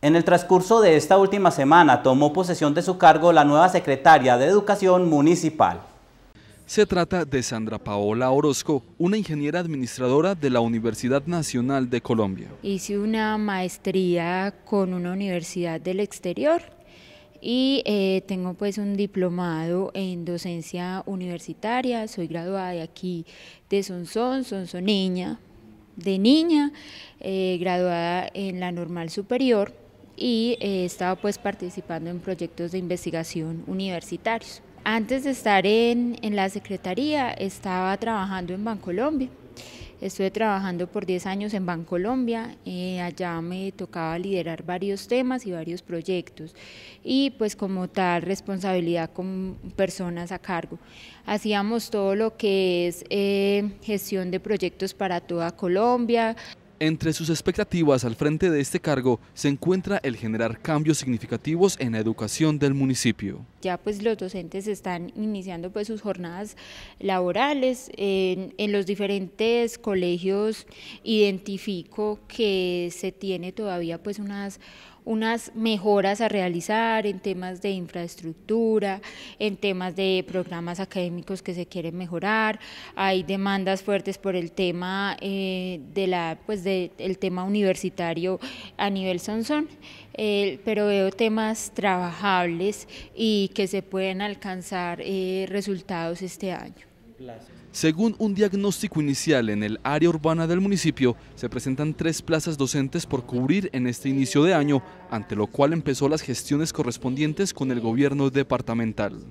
En el transcurso de esta última semana tomó posesión de su cargo la nueva secretaria de Educación Municipal. Se trata de Sandra Paola Orozco, una ingeniera administradora de la Universidad Nacional de Colombia. Hice una maestría con una universidad del exterior y eh, tengo pues un diplomado en docencia universitaria, soy graduada de aquí de Sonson, Sonsoniña, de niña, eh, graduada en la normal superior y eh, estaba pues participando en proyectos de investigación universitarios. Antes de estar en, en la Secretaría estaba trabajando en Bancolombia. Estuve trabajando por 10 años en Bancolombia, Colombia eh, allá me tocaba liderar varios temas y varios proyectos y pues como tal responsabilidad con personas a cargo. Hacíamos todo lo que es eh, gestión de proyectos para toda Colombia, entre sus expectativas al frente de este cargo se encuentra el generar cambios significativos en la educación del municipio. Ya pues los docentes están iniciando pues sus jornadas laborales en, en los diferentes colegios. Identifico que se tiene todavía pues unas unas mejoras a realizar en temas de infraestructura, en temas de programas académicos que se quieren mejorar, hay demandas fuertes por el tema eh, de la pues de, el tema universitario a nivel Sonsón, eh, pero veo temas trabajables y que se pueden alcanzar eh, resultados este año. Según un diagnóstico inicial en el área urbana del municipio, se presentan tres plazas docentes por cubrir en este inicio de año, ante lo cual empezó las gestiones correspondientes con el gobierno departamental.